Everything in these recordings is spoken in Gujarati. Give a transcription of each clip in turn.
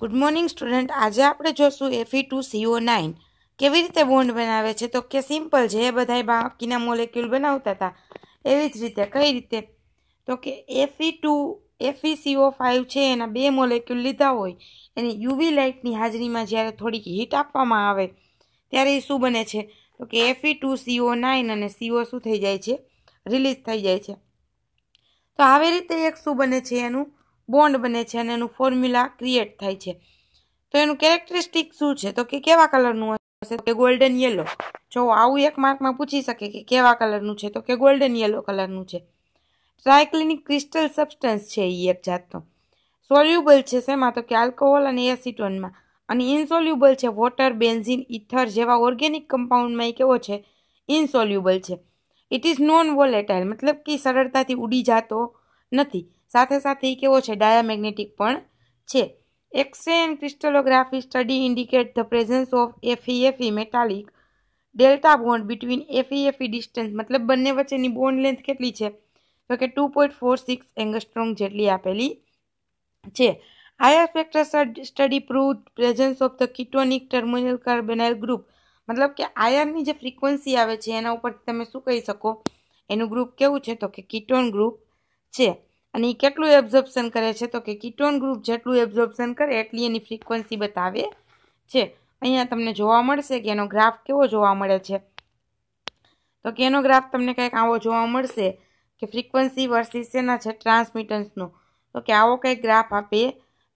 ગુડ મોર્નિંગ સ્ટુડન્ટ આજે આપણે જોશું એફી ટુ સીઓ નાઇન કેવી રીતે બોન્ડ બનાવે છે તો કે સિમ્પલ છે એ બધાય બાકીના મોલેક્યુલ બનાવતા હતા એવી જ રીતે કઈ રીતે તો કે F E two F E C O five છે એના બે મોલેક્યુલ લીધા હોય એને યુવી લાઇટની હાજરીમાં જ્યારે થોડીક હીટ આપવામાં આવે ત્યારે એ શું બને છે તો કે એફી ટુ સીઓ નાઇન અને સીઓ શું થઈ જાય છે રિલીઝ થઈ જાય છે તો આવી રીતે એક શું બને છે એનું બોન્ડ બને છે અને એનું ફોર્મ્યુલા ક્રિએટ થાય છે તો એનું કેરેક્ટરિસ્ટિક શું છે તો કે કેવા કલરનું હશે કે ગોલ્ડન યલો જો આવું એક માર્કમાં પૂછી શકે કે કેવા કલરનું છે તો કે ગોલ્ડન યલો કલરનું છે ટ્રાયક્લિનિક ક્રિસ્ટલ સબસ્ટન્સ છે એ એક જાતનો સોલ્યુબલ છે શેમાં તો કે આલ્કોહોલ અને એસિટોનમાં અને ઇન્સોલ્યુબલ છે વોટર બેન્ઝિન ઇથર જેવા ઓર્ગેનિક કમ્પાઉન્ડમાં એ કેવો છે ઇન્સોલ્યુબલ છે ઇટ ઇઝ નોન વોલેટાઇલ મતલબ કે સરળતાથી ઉડી જતો નથી સાથે સાથે એ કેવો છે ડાયામેગ્નેટિક પણ છે X ray and crystallography study indicate the presence of F E F E metallic delta bond between F E F E distance મતલબ બંને વચ્ચેની બોન્ડ લેન્થ કેટલી છે તો કે two point four six angstrom જેટલી આપેલી છે IR factor study prove presence of the ketonic terminal carbonyl group મતલબ કે આયરની જે ફ્રિકવન્સી આવે છે એના ઉપર તમે શું કહી શકો એનું ગ્રુપ કેવું છે તો કે કિટોન ગ્રુપ છે અને એ કેટલું એબ્ઝોર્પ્શન કરે છે તો કે કિટોન ગ્રુપ જેટલું એબ્ઝોર્પ્શન કરે એટલી એની ફ્રીક્વન્સી બતાવે છે અહીંયા તમને જોવા મળશે કે એનો ગ્રાફ કેવો જોવા મળે છે તો કે એનો ગ્રાફ તમને કંઈક આવો જોવા મળશે કે ફ્રીક્વન્સી વર્સિસ એના છે ટ્રાન્સમિટન્સનો તો કે આવો કંઈક ગ્રાફ આપે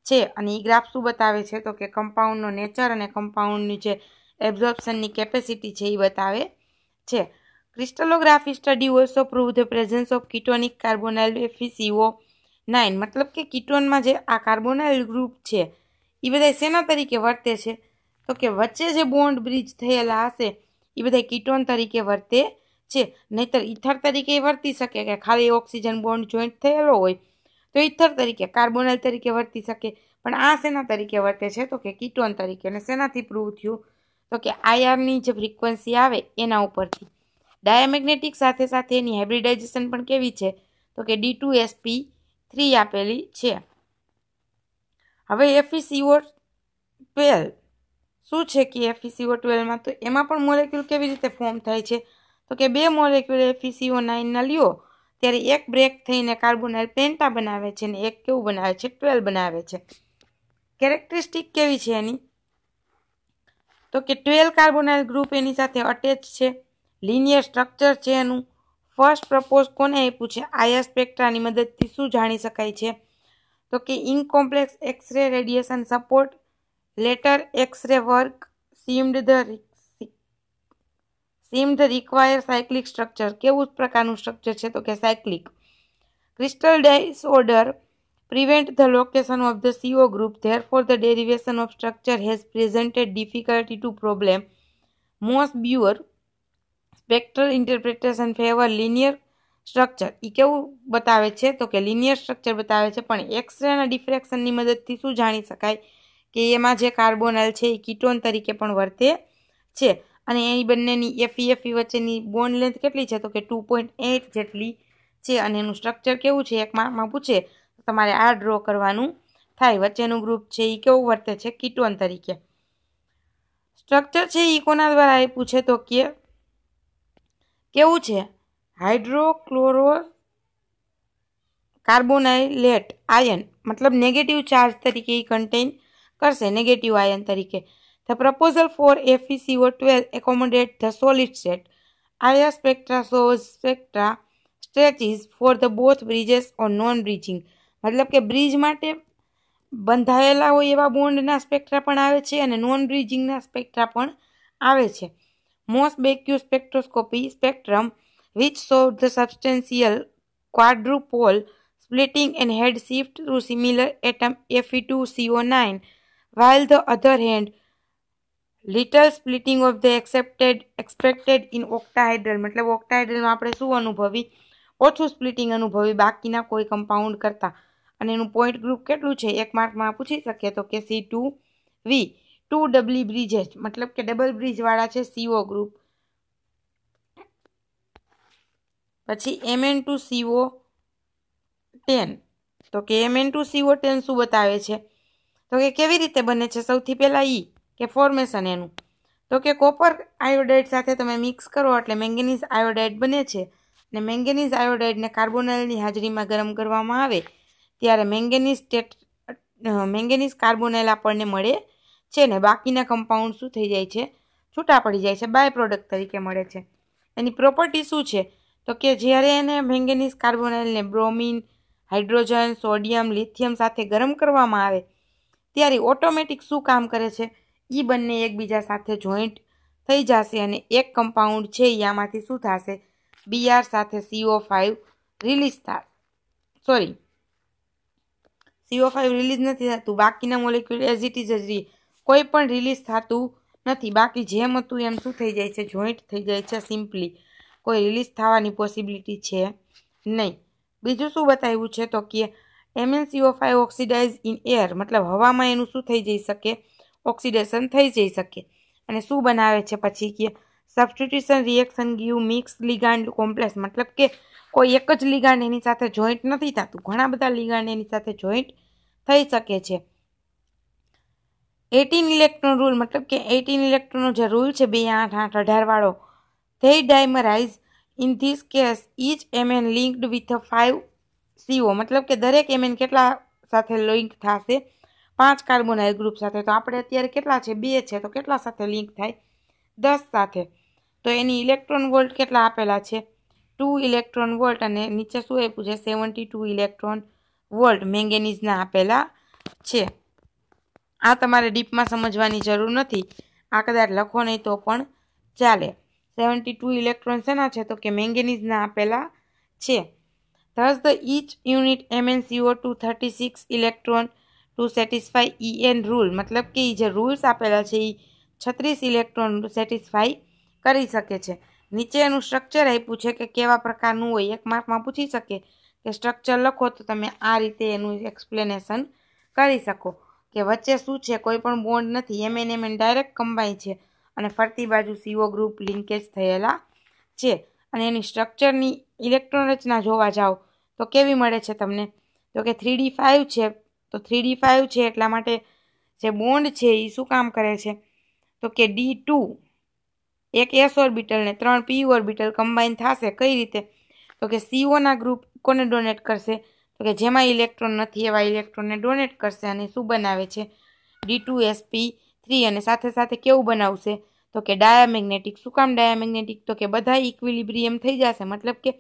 છે અને એ ગ્રાફ શું બતાવે છે તો કે કમ્પાઉન્ડનો નેચર અને કમ્પાઉન્ડની જે એબ્ઝોર્પ્શનની કેપેસિટી છે એ બતાવે છે crystallography study also prove the presence of ketonic carbonyl F E C O nine મતલબ કે કિટોનમાં જે આ કાર્બોનાઇલ ગ્રુપ છે એ બધા શેના તરીકે વર્તે છે તો કે વચ્ચે જે બોન્ડ બ્રિજ થયેલા હશે એ બધા કિટોન તરીકે વર્તે છે નહીતર ઇથર તરીકે વર્તી શકે કે ખાલી ઓક્સિજન બોન્ડ જોઈન્ટ થયેલો હોય તો ઇથર તરીકે કાર્બોનાઇલ તરીકે વર્તી શકે પણ આ શેના તરીકે વર્તે છે તો કે કિટોન તરીકે અને શેનાથી પ્રૂવ થયું તો કે આયરની જે ફ્રિકવન્સી આવે એના ઉપરથી ડાયામેગ્નેટિક સાથે સાથે એની હાઇબ્રિડાઇઝેશન પણ કેવી છે તો કે ડી ટુ એસપી થ્રી આપેલી છે હવે એફીસીઓ ટ્વેલ શું છે કે એફીસીઓ ટ્વેલ્વમાં તો એમાં પણ મોલેક્યુલ કેવી રીતે ફોર્મ થાય છે તો કે બે મોલેક્યુલ એફીસીઓ નાઇનના લ્યો ત્યારે એક બ્રેક થઈને કાર્બોનાઇલ પેન્ટા બનાવે છે ને એક કેવું બનાવે છે ટ્વેલ્વ બનાવે છે કેરેક્ટરિસ્ટિક કેવી છે એની તો કે ટ્વેલ્વ કાર્બોનાઇલ ગ્રુપ એની સાથે અટેચ છે લિનિયર સ્ટ્રક્ચર છે એનું ફર્સ્ટ પ્રપોઝ કોને આપ્યું છે આયા સ્પેક્ટ્રાની મદદથી શું જાણી શકાય છે તો કે in complex X ray radiation support later X ray work seemed the seemed require cyclic structure કેવું પ્રકારનું સ્ટ્રક્ચર છે તો કે cyclic crystal disorder the location of the C O group there for the derivation of structure has presented difficulty to problem Most buyer spectral interpretation favour linear structure એ કેવું બતાવે છે તો કે લિનિયર સ્ટ્રક્ચર બતાવે છે પણ એક્સરેના ડિફ્રેક્શનની મદદથી શું જાણી શકાય કે એમાં જે કાર્બોનાઇલ છે એ કીટોન તરીકે પણ વર્તે છે અને એ બંનેની એફી એફી વચ્ચેની બોન્ડ લેન્થ કેટલી છે તો કે ટુ પોઈન્ટ એટ જેટલી છે અને એનું સ્ટ્રક્ચર કેવું છે એક માર્કમાં પૂછે તમારે આ ડ્રો કરવાનું થાય વચ્ચેનું ગ્રુપ છે એ કેવું વર્તે છે કિટોન તરીકે સ્ટ્રક્ચર છે એ કોના દ્વારા આપ્યું છે તો કે કેવું છે હાઇડ્રોક્લોરો કાર્બોનાઇલેટ આયન મતલબ નેગેટિવ ચાર્જ તરીકે એ કન્ટેન કરશે નેગેટિવ આયન તરીકે the proposal for F E C O twelve accommodate the solid set IR spectra so spectra stretches for the both bridges on non bridging મતલબ કે બ્રિજ માટે બંધાયેલા હોય એવા બોન્ડના સ્પેક્ટ્રા પણ આવે છે અને નોન બ્રિજિંગના સ્પેક્ટ્રા પણ આવે છે Moss-Baku spectroscopy spectrum, which showed the substantial quadrupole splitting and head shift to similar atom Fe2CO9, while the other hand, little splitting of the accepted expected in octahedral મતલબ ઓક્ટાહેડ્રલમાં આપણે શું અનુભવી ઓછું સ્પ્લિટિંગ અનુભવી બાકીના કોઈ કમ્પાઉન્ડ કરતાં અને એનું પોઈન્ટ ગ્રુપ કેટલું છે એક માર્કમાં પૂછી શકીએ તો કે C two V two doubly bridges મતલબ કે ડબલ બ્રિજવાળા છે સીઓ ગ્રુપ પછી M N two C O ten તો કે M N two C O ten શું બતાવે છે તો કે કેવી રીતે બને છે સૌથી પહેલાં ઈ કે ફોર્મેશન એનું તો કે કોપર આયોડાઇડ સાથે તમે મિક્સ કરો એટલે મેંગેનીઝ આયોડાઇડ બને છે અને મેંગેનીઝ આયોડાઇડને કાર્બોનાઇલની હાજરીમાં ગરમ કરવામાં આવે ત્યારે મેંગેનીઝ ટેટ મેંગેનીઝ કાર્બોનાઇલ આપણને મળે છે ને બાકીના કમ્પાઉન્ડ શું થઈ જાય છે છૂટા પડી જાય છે બાય પ્રોડક્ટ તરીકે મળે છે એની પ્રોપર્ટી શું છે તો કે જ્યારે એને મેંગેનીઝ કાર્બોનાઇલને બ્રોમિન હાઇડ્રોજન સોડિયમ લિથિયમ સાથે ગરમ કરવામાં આવે ત્યારે ઓટોમેટિક શું કામ કરે છે એ બંને એકબીજા સાથે જોઈન્ટ થઈ જશે અને એક કમ્પાઉન્ડ છે એ આમાંથી શું થશે બીઆર સાથે સીઓ ફાઇવ રિલીઝ થશે સોરી સીઓ ફાઇવ રિલીઝ નથી થતું બાકીના મોલેક્યુલ એઝ ઇટ ઇઝ જ કોઈ પણ રિલીઝ થતું નથી બાકી જેમ હતું એમ શું થઈ જાય છે જોઈન્ટ થઈ જાય છે સિમ્પલી કોઈ રિલીઝ થવાની પોસિબિલિટી છે નહીં બીજું શું બતાવ્યું છે તો કે M N C O five oxidize in air મતલબ હવામાં એનું શું થઈ જઈ શકે ઓક્સિડેશન થઈ જઈ શકે અને શું બનાવે છે પછી કે substitution reaction give mix ligand complex મતલબ કે કોઈ એક જ લિગાન્ડ એની સાથે જોઈન્ટ નથી થતું ઘણા બધા લિગાન્ડ એની સાથે જોઈન્ટ થઈ શકે છે એટીન ઇલેક્ટ્રોન રૂલ મતલબ કે એટીન ઇલેક્ટ્રોનનો જે રૂલ છે બે આઠ આઠ અઢારવાળો they dimerize in this case each M N linked with five C O મતલબ કે દરેક એમએન કેટલા સાથે લિંક થશે પાંચ કાર્બોનાઇલ ગ્રુપ સાથે તો આપણે અત્યારે કેટલા છે બે છે તો કેટલા સાથે લિંક થાય દસ સાથે તો એની ઇલેક્ટ્રોન વોલ્ટ કેટલા આપેલા છે ટુ ઇલેક્ટ્રોન વોલ્ટ અને નીચે શું આપ્યું છે સેવન્ટી ટુ ઇલેક્ટ્રોન વોલ્ટ મેંગેનીઝના આપેલા છે આ તમારે ડીપમાં સમજવાની જરૂર નથી આ કદાચ લખો નહીં તો પણ ચાલે સેવન્ટી ટુ ઇલેક્ટ્રોન શેના છે તો કે મેંગેનીઝના આપેલા છે thus the each unit M N C O two thirty six electron to satisfy E N rule મતલબ કે એ જે રૂલ્સ આપેલા છે એ છત્રીસ ઇલેક્ટ્રોન સેટિસ્ફાય કરી શકે છે નીચે એનું સ્ટ્રક્ચર આપ્યું છે કે કેવા પ્રકારનું હોય એક માર્કમાં પૂછી શકે કે સ્ટ્રક્ચર લખો તો તમે આ રીતે એનું એક્સપ્લેનેશન કરી શકો કે વચ્ચે શું છે કોઈ પણ બોન્ડ નથી M N M N direct combine છે અને ફરતી બાજુ સીઓ ગ્રુપ લિંકેજ થયેલા છે અને એની સ્ટ્રક્ચરની ઇલેક્ટ્રોન રચના જોવા જાઓ તો કેવી મળે છે તમને તો કે થ્રી ડી ફાઇવ છે તો થ્રી ડી ફાઇવ છે એટલા માટે જે બોન્ડ છે એ શું કામ કરે છે તો કે ડી ટુ એક એસ ઓર્બિટલને ત્રણ પી ઓર્બિટલ કમ્બાઈન થશે કઈ રીતે તો કે સીઓના ગ્રુપ કોને ડોનેટ કરશે તો કે જેમાં ઇલેક્ટ્રોન નથી એવા ઇલેક્ટ્રોનને ડોનેટ કરશે અને શું બનાવે છે ડી ટુ એસપી થ્રી અને સાથે સાથે કેવું બનાવશે તો કે ડાયામેગ્નેટિક શું કામ ડાયામેગ્નેટિક તો કે બધા ઇક્વિલિબ્રિયમ થઈ જશે મતલબ કે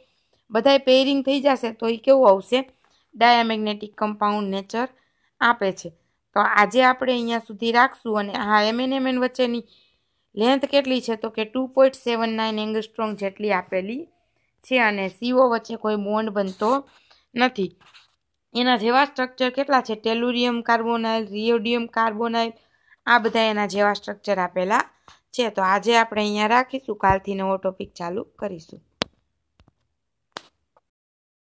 બધા પેરિંગ થઈ જશે તો એ કેવું આવશે ડાયામેગ્નેટિક કમ્પાઉન્ડ નેચર આપે છે તો આજે આપણે અહીંયા સુધી રાખશું અને હા એમએન એમએન વચ્ચેની લેન્થ કેટલી છે તો કે two point seven nine angstrom જેટલી આપેલી છે અને સીઓ વચ્ચે કોઈ બોન્ડ બનતો નથી એના જેવા સ્ટ્રક્ચર કેટલા છે ટેલુરિયમ કાર્બોનાઇલ રિયોડિયમ કાર્બોનાઇલ આ બધા એના જેવા સ્ટ્રક્ચર આપેલા છે તો આજે આપણે અહીંયા રાખીશું કાલથી નવો ટોપિક ચાલુ કરીશું